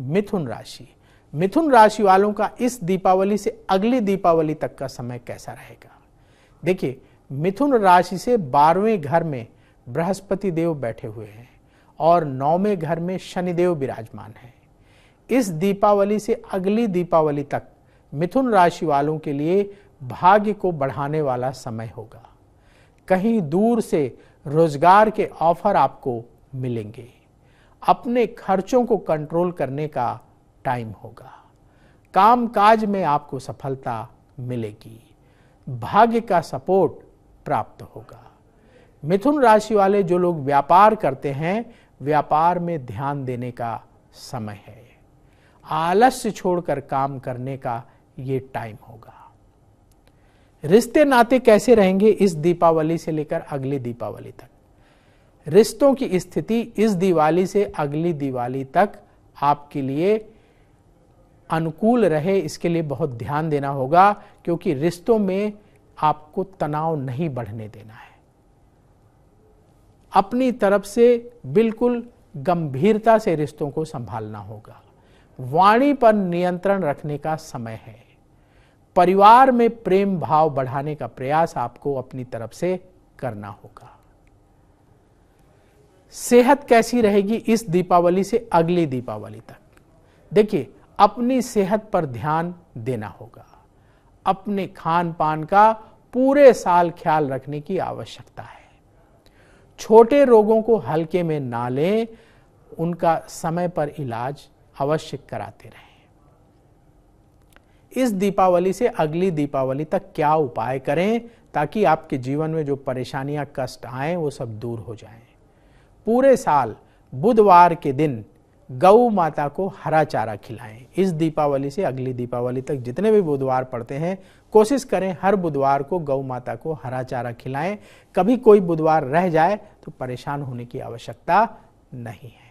मिथुन राशि मिथुन राशि वालों का इस दीपावली से अगली दीपावली तक का समय कैसा रहेगा देखिए मिथुन राशि से बारहवें घर में बृहस्पति देव बैठे हुए हैं और नौवें घर में शनिदेव विराजमान है इस दीपावली से अगली दीपावली तक मिथुन राशि वालों के लिए भाग्य को बढ़ाने वाला समय होगा कहीं दूर से रोजगार के ऑफर आपको मिलेंगे अपने खर्चों को कंट्रोल करने का टाइम होगा काम काज में आपको सफलता मिलेगी भाग्य का सपोर्ट प्राप्त होगा मिथुन राशि वाले जो लोग व्यापार करते हैं व्यापार में ध्यान देने का समय है आलस्य छोड़कर काम करने का ये टाइम होगा रिश्ते नाते कैसे रहेंगे इस दीपावली से लेकर अगली दीपावली तक रिश्तों की स्थिति इस दिवाली से अगली दिवाली तक आपके लिए अनुकूल रहे इसके लिए बहुत ध्यान देना होगा क्योंकि रिश्तों में आपको तनाव नहीं बढ़ने देना है अपनी तरफ से बिल्कुल गंभीरता से रिश्तों को संभालना होगा वाणी पर नियंत्रण रखने का समय है परिवार में प्रेम भाव बढ़ाने का प्रयास आपको अपनी तरफ से करना होगा सेहत कैसी रहेगी इस दीपावली से अगली दीपावली तक देखिए अपनी सेहत पर ध्यान देना होगा अपने खान पान का पूरे साल ख्याल रखने की आवश्यकता है छोटे रोगों को हल्के में ना लें उनका समय पर इलाज अवश्य कराते रहें इस दीपावली से अगली दीपावली तक क्या उपाय करें ताकि आपके जीवन में जो परेशानियां कष्ट आए वो सब दूर हो जाएं। पूरे साल बुधवार के दिन गौ माता को हरा चारा खिलाएं इस दीपावली से अगली दीपावली तक जितने भी बुधवार पड़ते हैं कोशिश करें हर बुधवार को गौ माता को हरा चारा खिलाएं कभी कोई बुधवार रह जाए तो परेशान होने की आवश्यकता नहीं है